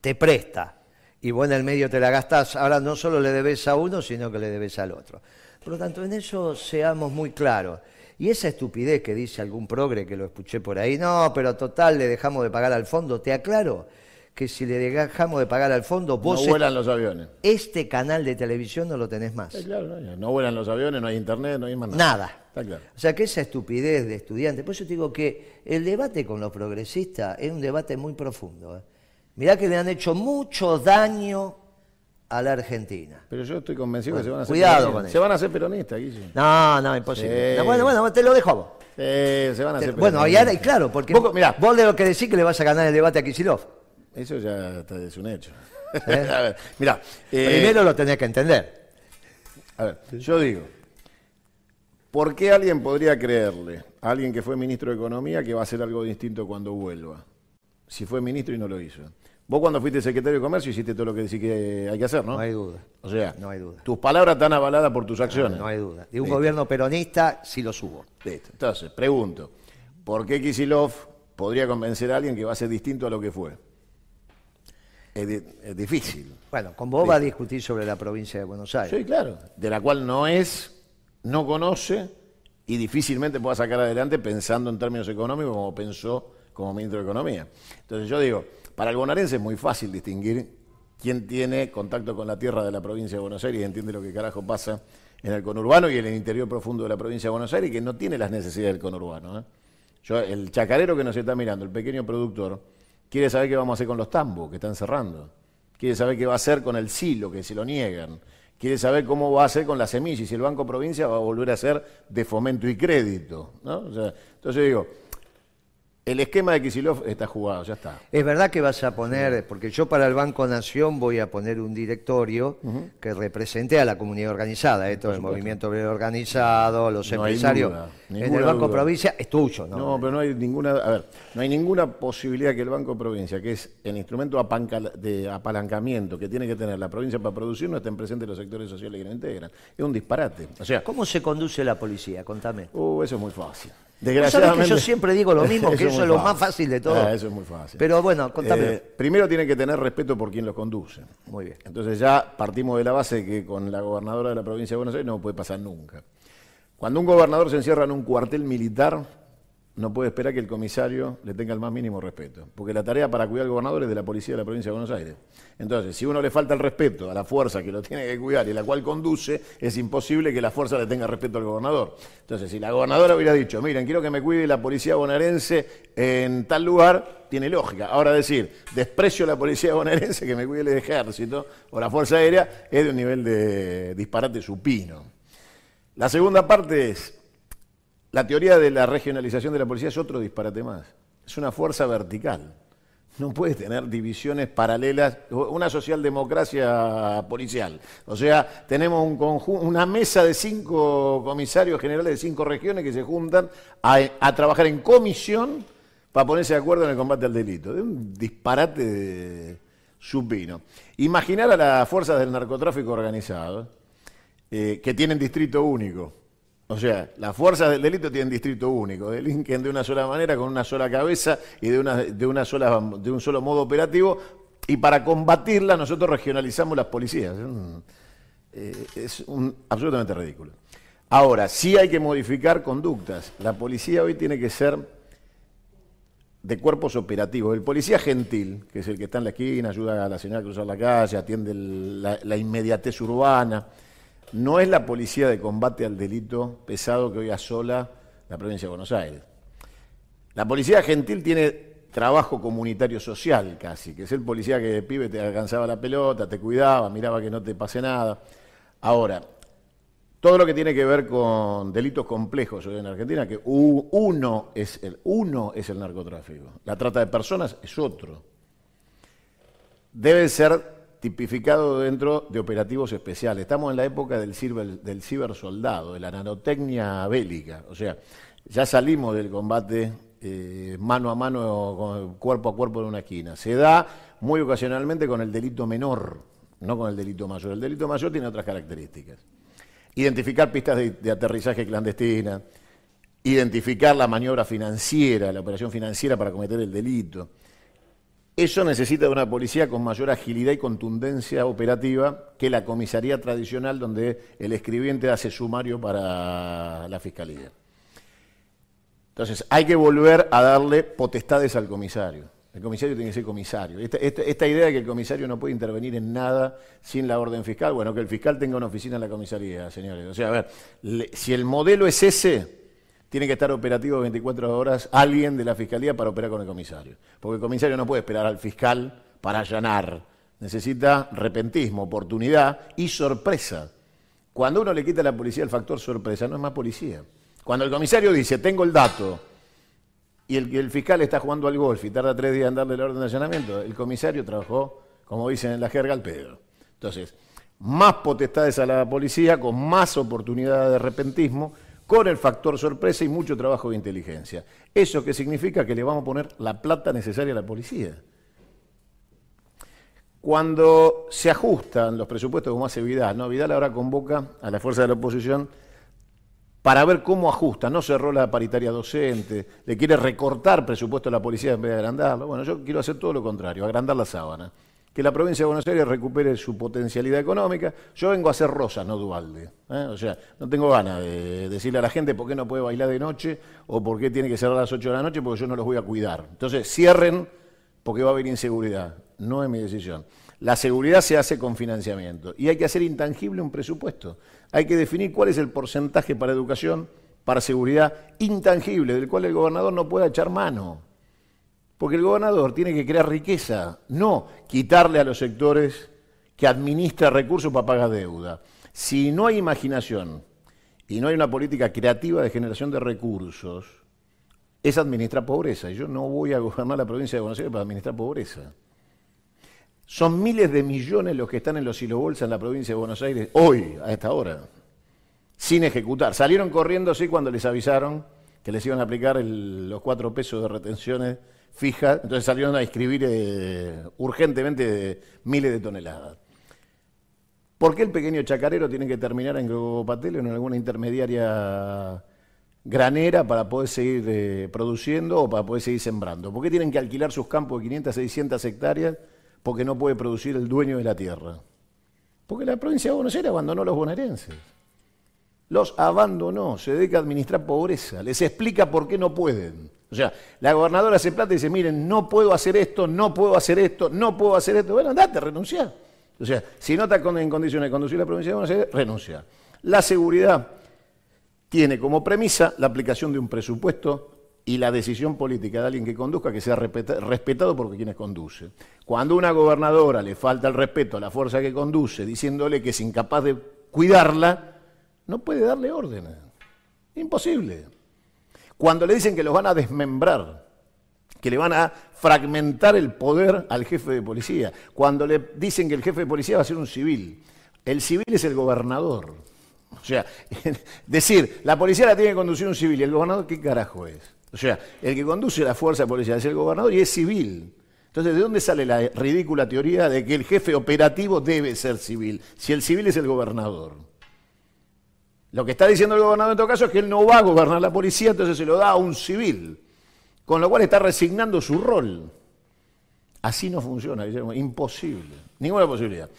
A: te presta y bueno, en el medio te la gastás. Ahora no solo le debes a uno, sino que le debes al otro. Por lo tanto, en eso seamos muy claros. Y esa estupidez que dice algún progre que lo escuché por ahí, no, pero total, le dejamos de pagar al fondo, te aclaro que si le dejamos de pagar al fondo, vos... No vuelan los aviones. Este canal de televisión no lo tenés más. no vuelan los aviones, no hay internet, no hay más nada. Nada. O sea que esa estupidez de estudiante, por eso te digo que el debate con los progresistas es un debate muy profundo. ¿eh? Mirá que le han hecho mucho daño a la Argentina. Pero yo estoy convencido que se van a hacer Cuidado peronistas. con Se van a hacer peronistas, Guille. No, no, imposible. bueno, bueno, te lo dejo a vos.
B: se van a hacer peronistas. Bueno, y
A: claro, porque vos, mirá, vos de lo que decís que le vas a ganar el debate a Kisilov.
B: Eso ya está, es un hecho. ¿Eh? a ver,
A: mirá. Eh, Primero lo tenés que entender.
B: A ver, yo digo, ¿por qué alguien podría creerle a alguien que fue ministro de Economía que va a hacer algo distinto cuando vuelva? Si fue ministro y no lo hizo. Vos cuando fuiste secretario de Comercio hiciste todo lo que decís que hay que hacer, ¿no? No hay duda. O sea, tus palabras están avaladas por tus acciones.
A: No, hay duda. Y un gobierno peronista sí lo subo. Listo. Entonces,
B: pregunto, ¿por qué Kisilov podría convencer a alguien que va a ser distinto a lo que fue? Es, difícil. Bueno, con vos va a discutir sobre la provincia de Buenos Aires. Sí, claro. De la cual no es, no conoce y difícilmente pueda sacar adelante pensando en términos económicos como pensó como ministro de Economía. Entonces yo digo para el bonaerense es muy fácil distinguir quién tiene contacto con la tierra de la provincia de Buenos Aires y entiende lo que carajo pasa en el conurbano y en el interior profundo de la provincia de Buenos Aires, que no tiene las necesidades del conurbano. ¿eh? Yo, el chacarero que nos está mirando, el pequeño productor, quiere saber qué vamos a hacer con los tambos que están cerrando. Quiere saber qué va a hacer con el silo, que se lo niegan. Quiere saber cómo va a hacer con las semillas y si el Banco Provincia va a volver a ser de fomento y crédito. entonces digo, el esquema de Kisilov está jugado, ya está.
A: Es verdad que vas a poner, porque yo para el Banco Nación voy a poner un directorio que represente a la comunidad organizada, ¿eh? todo el movimiento organizado, los empresarios. en el Banco Provincia es tuyo, ¿no? No,
B: pero no hay ninguna, a ver, no hay ninguna posibilidad que el Banco Provincia, que es el instrumento de apalancamiento que tiene que tener la provincia para producir, no estén presentes los sectores sociales que la integran. Es un disparate. O sea, ¿Cómo se conduce la policía? Contame. Uh, eso es muy fácil. Desgraciadamente. Yo siempre digo lo mismo, que eso, es, lo más fácil de todo. Ah, eso es muy fácil. Pero bueno, contame. Eh, primero tienen que tener respeto por quien los conduce. Muy bien. Entonces ya partimos de la base que con la gobernadora de la provincia de Buenos Aires no puede pasar nunca. Cuando un gobernador se encierra en un cuartel militar, no puede esperar que el comisario le tenga el más mínimo respeto, porque la tarea para cuidar al gobernador es de la policía de la provincia de Buenos Aires. Entonces, si uno le falta el respeto a la fuerza que lo tiene que cuidar y la cual conduce, es imposible que la fuerza le tenga respeto al gobernador. Entonces, si la gobernadora hubiera dicho, miren, quiero que me cuide la policía bonaerense en tal lugar, tiene lógica. Ahora decir, desprecio a la policía bonaerense que me cuide el ejército o la fuerza aérea, es de un nivel de disparate supino. La segunda parte es, la teoría de la regionalización de la policía es otro disparate más. Es una fuerza vertical. No puede tener divisiones paralelas, una socialdemocracia policial. O sea, tenemos un conjunto, una mesa de cinco comisarios generales de cinco regiones que se juntan a, trabajar en comisión para ponerse de acuerdo en el combate al delito. Es un disparate de supino. Imaginar a las fuerzas del narcotráfico organizado, eh, que tienen distrito único, o sea, las fuerzas del delito tienen distrito único, delinquen de una sola manera, con una sola cabeza y de, una, sola, de un solo modo operativo. Y para combatirla nosotros regionalizamos las policías. es eh, absolutamente ridículo. Ahora, sí hay que modificar conductas. La policía hoy tiene que ser de cuerpos operativos. El policía gentil, que es el que está en la esquina, ayuda a la señora a cruzar la calle, atiende la inmediatez urbana no es la policía de combate al delito pesado que hoy asola la provincia de Buenos Aires. La policía gentil tiene trabajo comunitario social casi, que es el policía que de pibe te alcanzaba la pelota, te cuidaba, miraba que no te pase nada. Ahora, todo lo que tiene que ver con delitos complejos hoy en Argentina, que uno es el, uno es el narcotráfico, la trata de personas es otro. Debe ser tipificado dentro de operativos especiales. Estamos en la época del, del cibersoldado, de la nanotecnia bélica. O sea, ya salimos del combate eh, mano a mano, cuerpo a cuerpo de una esquina. Se da muy ocasionalmente con el delito menor, no con el delito mayor. El delito mayor tiene otras características. Identificar pistas de, de aterrizaje clandestina, identificar la maniobra financiera, la operación financiera para cometer el delito eso necesita de una policía con mayor agilidad y contundencia operativa que la comisaría tradicional donde el escribiente hace sumario para la fiscalía. Entonces, hay que volver a darle potestades al comisario. El comisario tiene que ser comisario. Esta, idea de que el comisario no puede intervenir en nada sin la orden fiscal, bueno, que el fiscal tenga una oficina en la comisaría, señores. O sea, a ver, si el modelo es ese, tiene que estar operativo 24 horas alguien de la fiscalía para operar con el comisario. Porque el comisario no puede esperar al fiscal para allanar. Necesita repentismo, oportunidad y sorpresa. Cuando uno le quita a la policía el factor sorpresa, no es más policía. Cuando el comisario dice, tengo el dato, y el, fiscal está jugando al golf y tarda tres días en darle la orden de allanamiento, el comisario trabajó, como dicen en la jerga, al pedo. Entonces, más potestades a la policía, con más oportunidad de repentismo, con el factor sorpresa y mucho trabajo de inteligencia. ¿Eso qué significa? Que le vamos a poner la plata necesaria a la policía. Cuando se ajustan los presupuestos, como hace Vidal, ¿no? Vidal ahora convoca a la fuerza de la oposición para ver cómo ajusta. No cerró la paritaria docente, le quiere recortar presupuesto a la policía en vez de agrandarlo. Bueno, yo quiero hacer todo lo contrario, agrandar la sábana que la provincia de Buenos Aires recupere su potencialidad económica. Yo vengo a hacer Rosa, no Dualde. ¿eh? O sea, no tengo ganas de decirle a la gente por qué no puede bailar de noche o por qué tiene que cerrar a las 8 de la noche, porque yo no los voy a cuidar. Entonces, cierren porque va a haber inseguridad. No es mi decisión. La seguridad se hace con financiamiento y hay que hacer intangible un presupuesto. Hay que definir cuál es el porcentaje para educación, para seguridad, intangible, del cual el gobernador no pueda echar mano. Porque el gobernador tiene que crear riqueza, no quitarle a los sectores que administra recursos para pagar deuda. Si no hay imaginación y no hay una política creativa de generación de recursos, es administrar pobreza. Y yo no voy a gobernar la provincia de Buenos Aires para administrar pobreza. Son miles de millones los que están en los silobolsas en la provincia de Buenos Aires hoy, a esta hora, sin ejecutar. Salieron corriendo así cuando les avisaron que les iban a aplicar los cuatro pesos de retenciones fijas, entonces salieron a escribir eh, urgentemente eh, miles de toneladas. ¿Por qué el pequeño chacarero tiene que terminar en Grobopatel o en alguna intermediaria granera para poder seguir eh, produciendo o para poder seguir sembrando? ¿Por qué tienen que alquilar sus campos de 500, 600 hectáreas porque no puede producir el dueño de la tierra? Porque la provincia de Buenos Aires abandonó a los bonaerenses los abandonó, se dedica a administrar pobreza, les explica por qué no pueden. O sea, la gobernadora se plata y dice, miren, no puedo hacer esto, no puedo hacer esto, no puedo hacer esto. Bueno, andate, renuncia. O sea, si no está en condiciones de conducir la provincia renuncia. La seguridad tiene como premisa la aplicación de un presupuesto y la decisión política de alguien que conduzca que sea respetado por quienes conduce. Cuando una gobernadora le falta el respeto a la fuerza que conduce, diciéndole que es incapaz de cuidarla, no puede darle órdenes. Imposible. Cuando le dicen que los van a desmembrar, que le van a fragmentar el poder al jefe de policía, cuando le dicen que el jefe de policía va a ser un civil, el civil es el gobernador. O sea, decir, la policía la tiene que conducir un civil, y el gobernador qué carajo es. O sea, el que conduce la fuerza policial es el gobernador y es civil. Entonces, ¿de dónde sale la ridícula teoría de que el jefe operativo debe ser civil, si el civil es el gobernador? Lo que está diciendo el gobernador en todo caso es que él no va a gobernar la policía, entonces se lo da a un civil, con lo cual está resignando su rol. Así no funciona, imposible, ninguna posibilidad.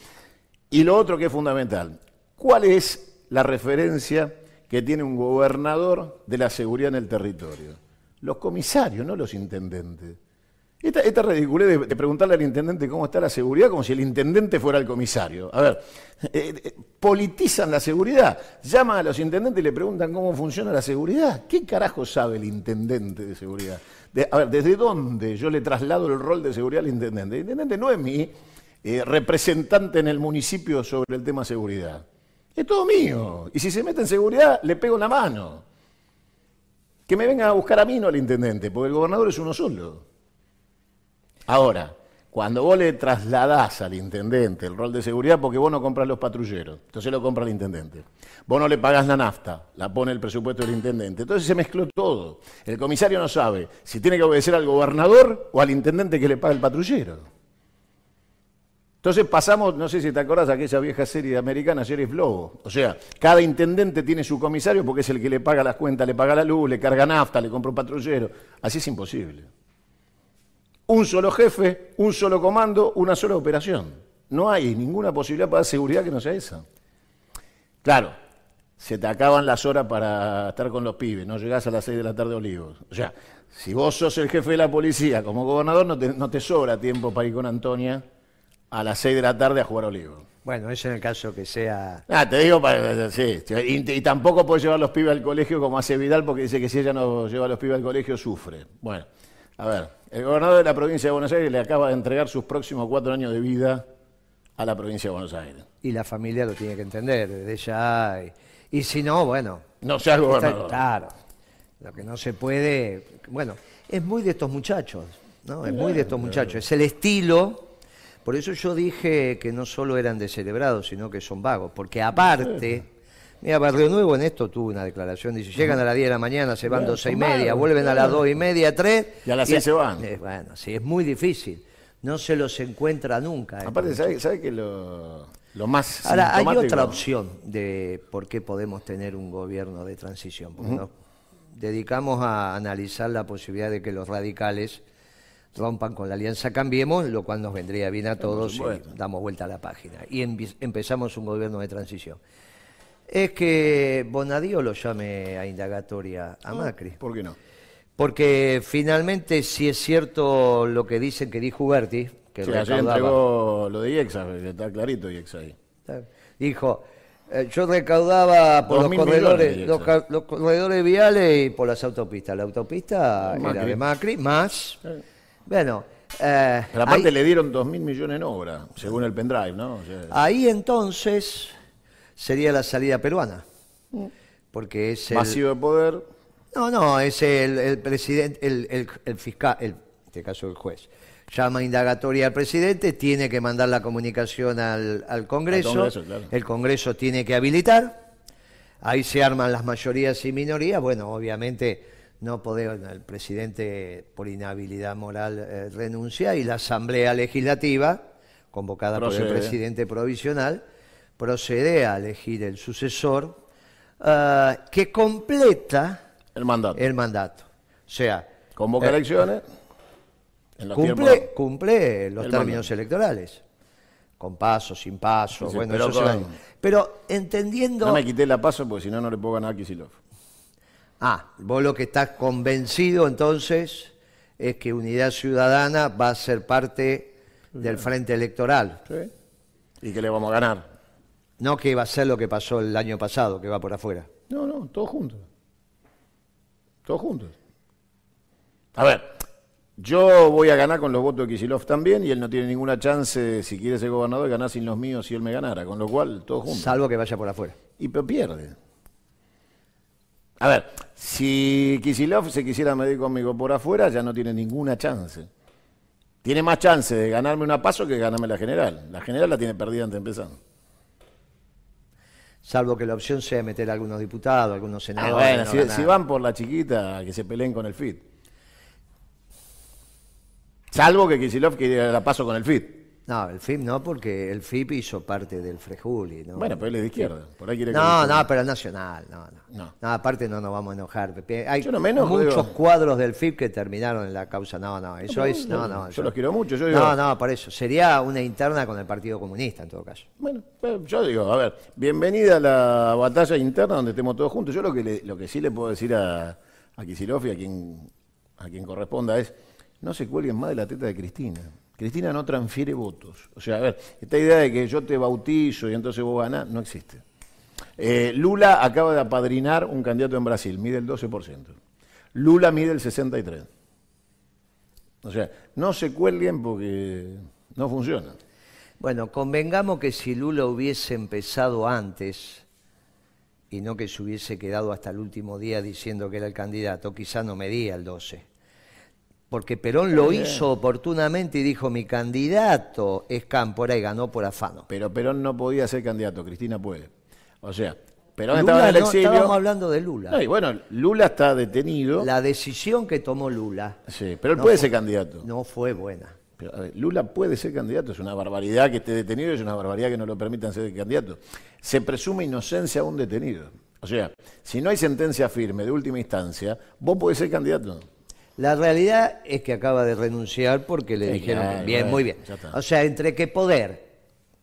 B: Y lo otro que es fundamental, ¿cuál es la referencia que tiene un gobernador de la seguridad en el territorio? Los comisarios, no los intendentes. Esta, ridiculez de, preguntarle al intendente cómo está la seguridad, como si el intendente fuera el comisario. A ver, eh, eh, politizan la seguridad, llaman a los intendentes y le preguntan cómo funciona la seguridad. ¿Qué carajo sabe el intendente de seguridad? a ver, ¿desde dónde yo le traslado el rol de seguridad al intendente? El intendente no es mi eh, representante en el municipio sobre el tema seguridad. Es todo mío. Y si se mete en seguridad, le pego la mano. Que me venga a buscar a mí, no al intendente, porque el gobernador es uno solo. Ahora, cuando vos le trasladás al intendente el rol de seguridad, porque vos no compras los patrulleros, entonces lo compra el intendente. Vos no le pagás la nafta, la pone el presupuesto del intendente. Entonces se mezcló todo. El comisario no sabe si tiene que obedecer al gobernador o al intendente que le paga el patrullero. Entonces pasamos, no sé si te acordás de aquella vieja serie americana, Sheriff Lobo. O sea, cada intendente tiene su comisario porque es el que le paga las cuentas, le paga la luz, le carga nafta, le compra un patrullero. Así es imposible un solo jefe, un solo comando, una sola operación. No hay ninguna posibilidad para seguridad que no sea esa. Claro, se te acaban las horas para estar con los pibes, no llegás a las 6 de la tarde a Olivos. O sea, si vos sos el jefe de la policía como gobernador, no te, sobra tiempo para ir con Antonia a las 6 de la tarde a jugar a Olivos.
A: Bueno, eso en el caso que sea...
B: Ah, te digo, para, sí, y, tampoco puedes llevar los pibes al colegio como hace Vidal porque dice que si ella no lleva a los pibes al colegio sufre. Bueno. A ver, el gobernador de la provincia de Buenos Aires le acaba de entregar sus próximos
A: cuatro años de vida a la provincia de Buenos Aires. Y la familia lo tiene que entender desde ya. Y, si no, bueno. No sea gobernador. claro. Lo que no se puede. Bueno, es muy de estos muchachos, ¿no? Es muy de estos muchachos. Es el estilo. Por eso yo dije que no solo eran descerebrados, sino que son vagos. Porque aparte. Mira, Barrio Nuevo en esto tuvo una declaración. Dice, llegan a las 10 de la mañana, se van las dos y media, vuelven a las dos y media, tres. Y a las 6 se van. Eh, bueno, sí, es muy difícil. No se los encuentra nunca. Eh, Aparte, ¿sabe, que lo, más Ahora, hay otra opción de por qué podemos tener un gobierno de transición. Porque nos dedicamos a analizar la posibilidad de que los radicales rompan con la alianza Cambiemos, lo cual nos vendría bien a todos y damos vuelta a la página. Y empezamos un gobierno de transición es que Bonadío lo llame a indagatoria a ah, Macri. ¿Por qué no? Porque finalmente, si es cierto lo que dicen que dijo Berti... que recaudaba- entregó lo de IEXA, está clarito IEXA ahí. Dijo, eh, yo recaudaba por los corredores, los, corredores viales y por las autopistas. La autopista era de Macri, más. Bueno, eh, Pero aparte
B: le dieron 2.000
A: millones en obra, según el pendrive, ¿no? ahí entonces sería la salida peruana. Porque es el... ¿Masivo de poder. No, no, es el, el presidente, el, el, fiscal, en este caso el juez, llama indagatoria al presidente, tiene que mandar la comunicación al, al Congreso, el Congreso tiene que habilitar, ahí se arman las mayorías y minorías, bueno, obviamente no podemos, el presidente por inhabilidad moral eh, renuncia y la Asamblea Legislativa, convocada por el presidente provisional, procede a elegir el sucesor eh, que completa el mandato. El mandato. O sea, convoca eh, elecciones. cumple, cumple, los términos electorales. Con paso, sin paso, bueno, pero, eso pero entendiendo. No me quité la paso porque si no, no le puedo ganar a Kisilov. Ah, vos lo que estás convencido entonces es que Unidad Ciudadana va a ser parte del frente electoral. Y que le vamos a ganar. No que va a ser lo que pasó el año pasado, que va por afuera.
B: No, no, todos juntos. Todos juntos. A ver, yo voy a ganar con los votos de Kisilov también y él no tiene ninguna chance, si quiere ser gobernador, ganar sin los míos si él me ganara. Con lo cual, todos juntos. Salvo que vaya por afuera. Y pero pierde. A ver, si Kisilov se quisiera medir conmigo por afuera, ya no tiene ninguna chance. Tiene más chance de ganarme una paso que ganarme la general. La general la tiene perdida antes de empezar salvo que la
A: opción sea meter a algunos diputados, algunos ah,
B: senadores. si, van por la chiquita, que se peleen con el FIT.
A: Salvo que Kisilov quiera la paso con el FIT. No, el FIP no, porque el FIP hizo parte del Frejuli. ¿no? Bueno, pero él es de izquierda. no, no, pero nacional. No, no, no. aparte no nos vamos a enojar. Hay muchos cuadros del FIP que terminaron en la causa. No, no, eso es. yo, los quiero mucho. Yo digo, no, no, por eso. Sería una interna con el Partido Comunista, en todo caso. Bueno, eh, yo digo, a ver, bienvenida a la
B: batalla interna donde estemos todos juntos. Yo lo que, lo que sí le puedo decir a, a y a quien, a quien corresponda es: no se cuelguen más de la teta de Cristina. Cristina no transfiere votos. O sea, a ver, esta idea de que yo te bautizo y entonces vos ganás, no existe. Eh, Lula acaba de apadrinar un candidato en Brasil, mide el 12%. Lula mide el
A: 63%. O sea, no se cuelguen porque no funciona. Bueno, convengamos que si Lula hubiese empezado antes y no que se hubiese quedado hasta el último día diciendo que era el candidato, quizá no medía el 12% porque Perón lo hizo oportunamente y dijo, mi candidato es Cámpora y ganó por afano. Pero Perón no podía ser candidato, Cristina puede. O sea,
B: Perón estaba en el no, exilio. estábamos hablando de Lula. bueno, Lula está detenido. La decisión que tomó Lula. Sí, pero él puede ser candidato. No fue buena. Lula puede ser candidato, es una barbaridad que esté detenido, es una barbaridad que no lo permitan ser candidato. Se presume inocencia a un detenido. O sea, si no hay sentencia firme de última instancia, vos podés ser candidato.
A: La realidad es que acaba de renunciar porque le dijeron, bien, muy bien. O sea, entre qué poder,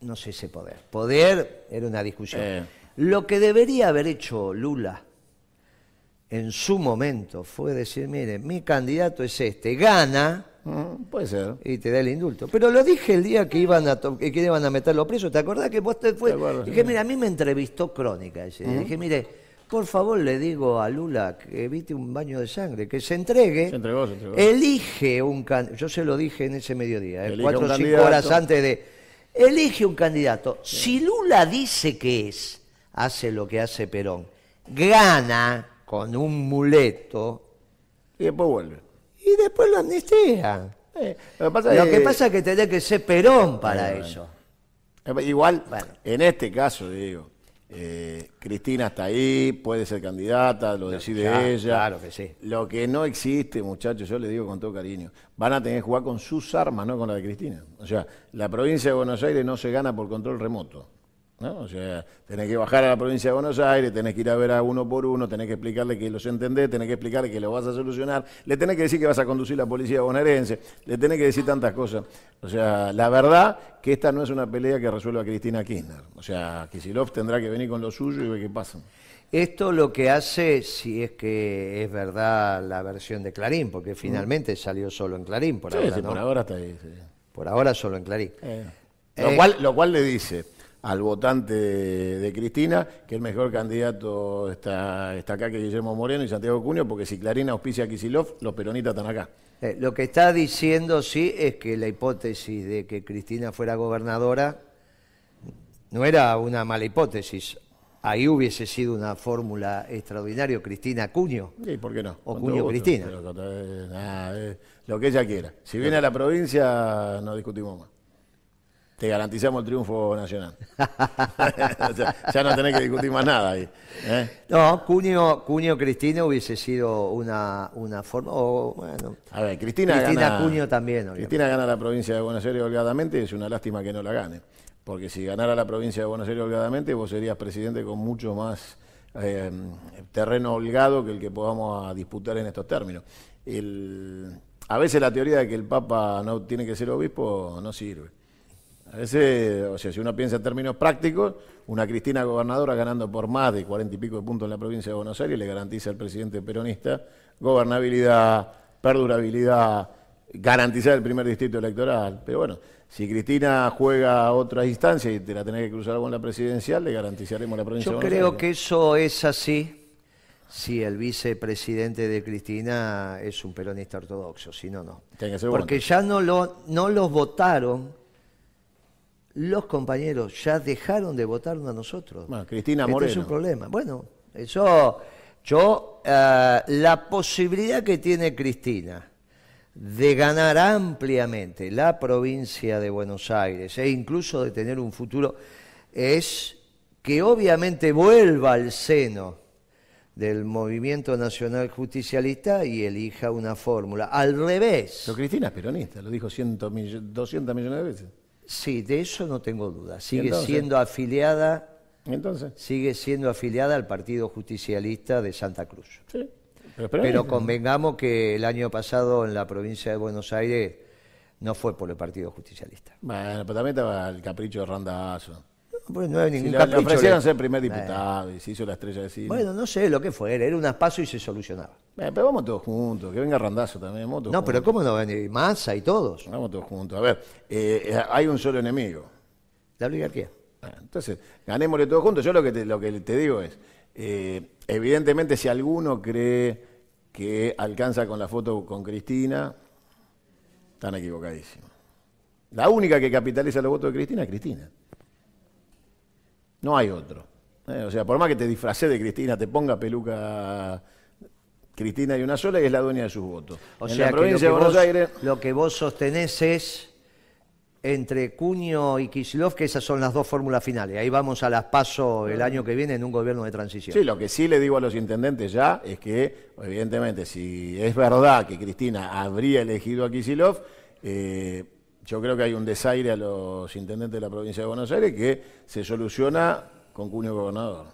A: no sé ese poder, poder era una discusión. Eh. Lo que debería haber hecho Lula en su momento fue decir, mire, mi candidato es este, gana. Mm, y te da el indulto. Pero lo dije el día que iban a, que iban a meterlo preso. ¿Te acordás que vos te fue? dije, mira, a mí me entrevistó Crónica. Dije, mire, por favor le digo a Lula que evite un baño de sangre, que se entregue, se entregó, se entregó. elige un candidato, yo se lo dije en ese mediodía, eh, cuatro o cinco horas antes de, elige un candidato. Si Lula dice que es, hace lo que hace Perón, gana con un muleto. Y después vuelve. Y después lo amnistía. lo que pasa, es, que, que tenés que ser Perón para eso.
B: Igual, bueno. en este caso, digo, eh, Cristina está ahí, puede ser candidata, lo decide ella. Claro que sí. Lo que no existe, muchachos, yo le digo con todo cariño, van a tener que jugar con sus armas, no con la de Cristina. O sea, la provincia de Buenos Aires no se gana por control remoto. O sea, tenés que bajar a la provincia de Buenos Aires, tenés que ir a ver a uno por uno, tenés que explicarle que los entendés, tenés que explicarle que lo vas a solucionar, le tenés que decir que vas a conducir la policía bonaerense, le tenés que decir tantas cosas. O sea, la verdad que esta no es una pelea que resuelva Cristina Kirchner. O sea, Kisilov tendrá que venir con lo suyo y ver qué
A: pasa. Esto lo que hace, si es que es verdad la versión de Clarín, porque mm. finalmente salió solo en Clarín, por ahora. por ahora está Por ahora solo en Clarín. Eh,
B: lo, cual, lo cual le dice al votante de, Cristina que el mejor candidato está, está acá que Guillermo Moreno y Santiago Cuño, porque si Clarina auspicia a Kisilov, los
A: peronistas están acá. Eh, lo que está diciendo, sí, es que la hipótesis de que Cristina fuera gobernadora no era una mala hipótesis. Ahí hubiese sido una fórmula extraordinaria, Cristina Cuño. ¿Y ¿por qué no? O Cuño Cristina.
B: Eh, eh, lo que ella quiera. Si viene a la provincia, no discutimos más
A: te garantizamos el triunfo nacional. ya no tenés que discutir más nada ahí. ¿eh? No, Cuño, Cuño Cristina hubiese sido una, forma. O, bueno, a ver, Cristina, Cristina Cuño también. Cristina gana la provincia de Buenos Aires holgadamente, es una
B: lástima que no la gane. Porque si ganara la provincia de Buenos Aires holgadamente, vos serías presidente con mucho más eh, terreno holgado que el que podamos ah, disputar en estos términos. a veces la teoría de que el Papa no tiene que ser obispo no sirve a veces, o sea, si uno piensa en términos prácticos, una Cristina gobernadora ganando por más de cuarenta y pico de puntos en la provincia de Buenos Aires le garantiza al presidente peronista gobernabilidad, perdurabilidad, garantizar el primer distrito electoral. Pero bueno, si Cristina juega a otras instancias y te la tenés que cruzar con la presidencial, le garantizaremos la provincia de Buenos Aires. Yo creo que
A: eso es así si el vicepresidente de Cristina es un peronista ortodoxo, si no, no. Porque ya no, lo, no los votaron los compañeros ya dejaron de votarnos a nosotros. Bueno, Cristina Moreno. Este es un problema. Bueno, eso, yo, eh, la posibilidad que tiene Cristina de ganar ampliamente la provincia de Buenos Aires e incluso de tener un futuro es que obviamente vuelva al seno del movimiento nacional justicialista y elija una fórmula. Al revés. Pero Cristina es peronista, lo dijo 200 millones de veces. Sí, de eso no tengo duda. Sigue siendo afiliada. Entonces. Sigue siendo afiliada al Partido Justicialista de Santa Cruz. Pero, convengamos que el año pasado en la provincia de Buenos Aires no fue por el Partido Justicialista. Bueno, pero también estaba el capricho de Randazo. Le ofrecieron ser primer eh. diputado y
B: se hizo la estrella de cine. Bueno, no
A: sé lo que fuera, era un aspaso y se solucionaba. Eh, pero vamos todos juntos, que venga
B: Randazo también. no, pero ¿cómo no venir? Massa y todos. Vamos todos juntos. A ver, eh, hay un solo enemigo. La oligarquía. Entonces, ganémosle todos juntos. Yo lo que lo que te digo es, evidentemente si alguno cree que alcanza con la foto con Cristina, están equivocadísimos. La única que capitaliza los votos de Cristina es Cristina. No hay otro. Eh, o sea, por más que te disfraces de Cristina, te ponga peluca. Cristina y una sola y es la dueña de sus votos.
A: O sea, la provincia lo, que de Buenos vos, Aires... lo que vos sostenés es entre Cuño y Kisilov, que esas son las dos fórmulas finales. Ahí vamos a las paso el año que viene en un gobierno de transición. Sí, lo
B: que sí le digo a los intendentes ya es que, evidentemente, si es verdad que Cristina habría elegido a Kisilov, eh, yo creo que hay un desaire a los intendentes de la provincia de Buenos Aires que se soluciona con cuño gobernador.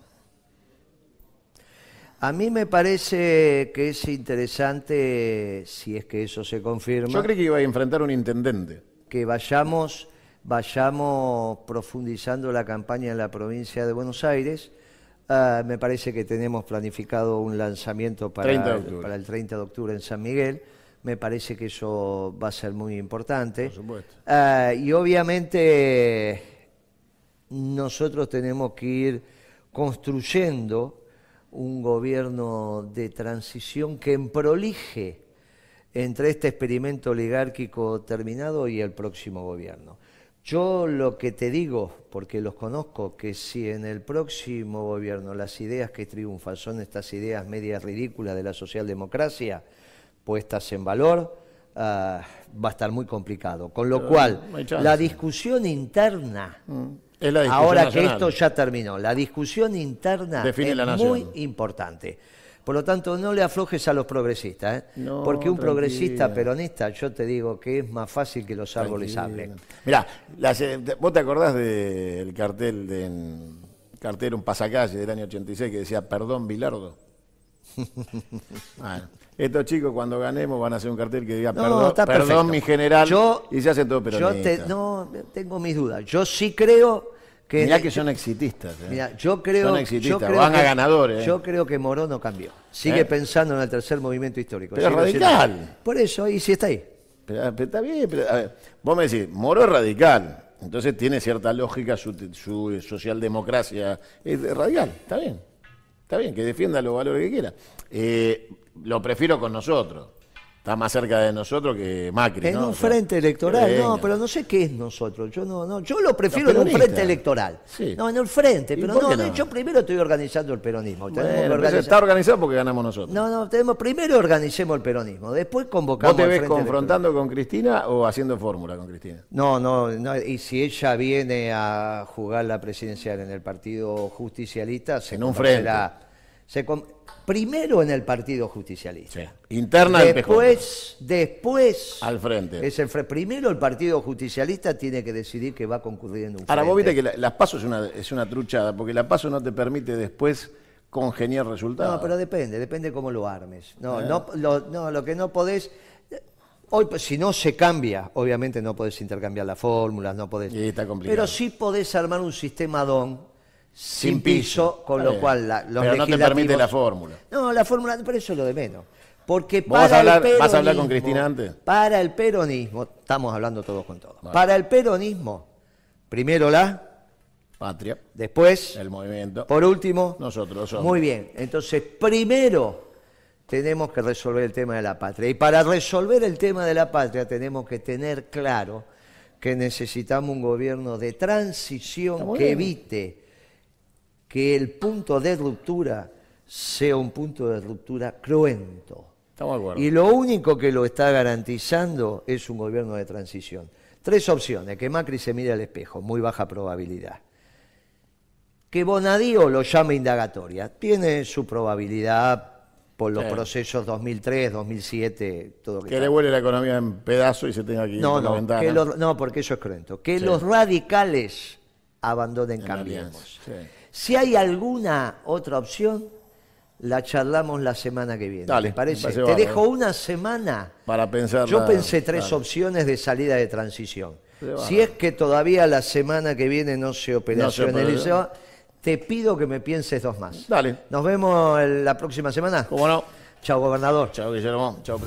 A: A mí me parece que es interesante, si es que eso se confirma. Yo creo que iba a enfrentar un intendente. Que vayamos, vayamos profundizando la campaña en la provincia de Buenos Aires. Ah, me parece que tenemos planificado un lanzamiento para, para el 30 de octubre en San Miguel me parece que eso va a ser muy importante. Por supuesto. Ah, y obviamente nosotros tenemos que ir construyendo un gobierno de transición que prolije entre este experimento oligárquico terminado y el próximo gobierno. Yo lo que te digo, porque los conozco, que si en el próximo gobierno las ideas que triunfan son estas ideas medias ridículas de la socialdemocracia, puestas en valor, ah, va a estar muy complicado. Con lo cual, la discusión interna, mm. ahora que esto ya terminó, la discusión interna es muy importante. Por lo tanto, no le aflojes a los progresistas, ¿eh? porque un progresista peronista, yo te digo que es más fácil que los árboles hablen. Mirá,
B: vos te acordás del cartel de en, cartel Un Pasacalle del año 86 que decía, perdón, Bilardo. bueno estos chicos cuando ganemos van a hacer un cartel que diga, perdón, perdón mi general, y se hace todo pero Yo
A: no, tengo mis dudas. Yo sí creo que... Mirá que son exitistas. Eh. yo creo... Son exitistas, yo creo van a ganadores. Eh. Yo creo que no cambió. Sigue eh. pensando en el tercer movimiento histórico. Pero radical. Por eso, y si está ahí.
B: Pero, está bien, pero, vos me decís, Moro es radical, entonces tiene cierta lógica su socialdemocracia, es radical, está bien, está bien, que defienda los valores que quiera. Eh, lo prefiero con nosotros. Está más cerca de nosotros que Macri. En un frente
A: electoral, no, pero no sé qué es nosotros. Yo no, no, yo lo prefiero en un frente electoral. No, en el frente, pero no, yo primero estoy organizando el peronismo. Está
B: organizado porque ganamos nosotros.
A: No, no, tenemos, primero organicemos el peronismo, después convocamos. ¿Vos te ves confrontando
B: con Cristina o haciendo fórmula con Cristina?
A: No, no, y si ella viene a jugar la presidencial en el partido justicialista, se en un frente primero en el Partido Justicialista. Interna después, después al frente. Es primero el Partido Justicialista tiene que decidir que va concurriendo un Ahora vos viste que
B: las la PASO es una, es una truchada, porque la PASO no te permite después
A: congeniar resultados. No, pero depende, depende cómo lo armes. No, eh. no, lo, que no podés Hoy, pues, si no se cambia, obviamente no podés intercambiar las fórmulas, no podés. está complicado. Pero sí podés armar un sistema DON sin piso, con lo cual Pero no te permite la fórmula. No, la fórmula, pero eso lo de menos. Porque para el hablar- peronismo, hablar con Cristina antes? Para el peronismo, estamos hablando todos con todos. Para el peronismo, primero la, Patria, después, el movimiento. por último, Nosotros Muy bien, entonces primero tenemos que resolver el tema de la patria. Y para resolver el tema de la patria tenemos que tener claro que necesitamos un gobierno de transición que evite que el punto de ruptura sea un punto de ruptura cruento. Estamos de acuerdo. Y lo único que lo está garantizando es un gobierno de transición. Tres opciones, que Macri se mire al espejo, muy baja probabilidad. Que Bonadío lo llame indagatoria, tiene su probabilidad por los procesos 2003, 2007, todo que... Que le
B: vuele la economía en pedazos y se tenga que ir no, no, no, porque eso
A: es cruento. Que los radicales abandonen Cambiemos. Sí. Si hay alguna otra opción, la charlamos la semana que viene. Dale, ¿te parece? Te dejo una semana. Para pensar. Yo pensé tres opciones de salida de transición. Si es que todavía la semana que viene no se opera. te pido que me pienses dos más. Dale. Nos vemos la próxima semana. ¿Cómo no? Chao, gobernador. Chao, Guillermo. Chao,